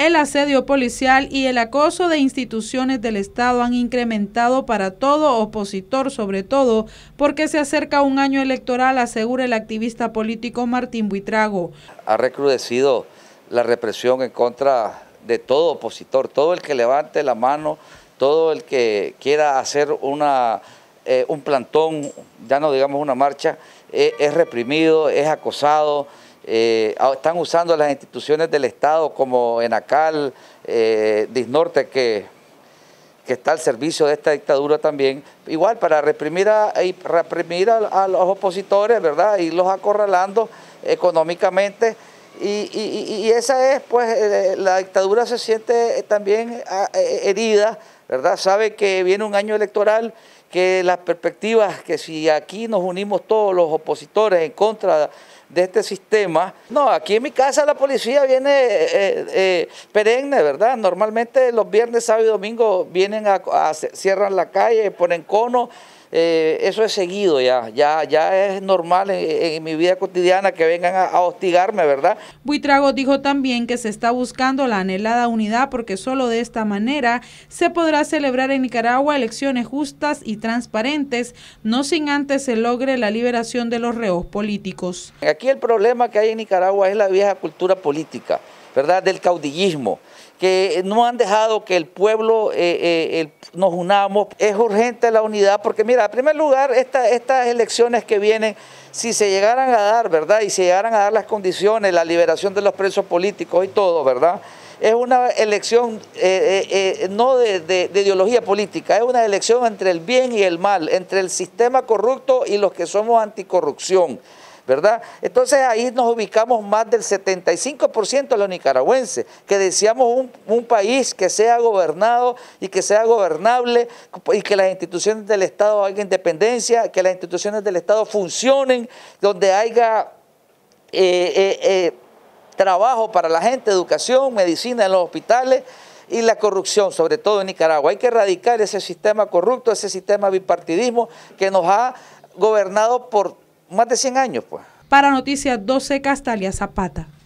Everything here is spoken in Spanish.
El asedio policial y el acoso de instituciones del Estado han incrementado para todo opositor, sobre todo porque se acerca un año electoral, asegura el activista político Martín Buitrago. Ha recrudecido la represión en contra de todo opositor, todo el que levante la mano, todo el que quiera hacer una, eh, un plantón, ya no digamos una marcha, eh, es reprimido, es acosado. Eh, ah, están usando las instituciones del Estado como Enacal, eh, Disnorte, que, que está al servicio de esta dictadura también, igual para reprimir a, reprimir a, los opositores, ¿verdad? Y los acorralando económicamente. Y, y, esa es, pues, eh, la dictadura se siente también ah, herida ¿verdad? Sabe que viene un año electoral, que las perspectivas, que si aquí nos unimos todos los opositores en contra de este sistema, no, aquí en mi casa la policía viene eh, eh, eh, perenne, ¿verdad? Normalmente los viernes, sábado y domingo vienen a, cierran la calle, ponen cono. Eh, eso es seguido ya, ya, ya es normal en, mi vida cotidiana que vengan a, a hostigarme, ¿verdad? Buitrago dijo también que se está buscando la anhelada unidad porque solo de esta manera se podrá celebrar en Nicaragua elecciones justas y transparentes, no sin antes se logre la liberación de los reos políticos. Aquí el problema que hay en Nicaragua es la vieja cultura política ¿verdad? Del caudillismo, que no han dejado que el pueblo eh, eh, nos unamos. Es urgente la unidad, porque mira, en primer lugar, estas elecciones que vienen, si se llegaran a dar, ¿verdad? Y se llegaran a dar las condiciones, la liberación de los presos políticos y todo, ¿verdad? Es una elección eh, no de ideología política, es una elección entre el bien y el mal, entre el sistema corrupto y los que somos anticorrupción. ¿verdad? Entonces ahí nos ubicamos más del 75% de los nicaragüenses, que deseamos un, país que sea gobernado y que sea gobernable y que las instituciones del Estado hagan independencia, que las instituciones del Estado funcionen, donde haya... Eh, eh, eh, trabajo para la gente, educación, medicina en los hospitales y la corrupción, sobre todo en Nicaragua. Hay que erradicar ese sistema corrupto, ese sistema bipartidismo que nos ha gobernado por más de 100 años, pues. Para Noticias 12, Castalia Zapata.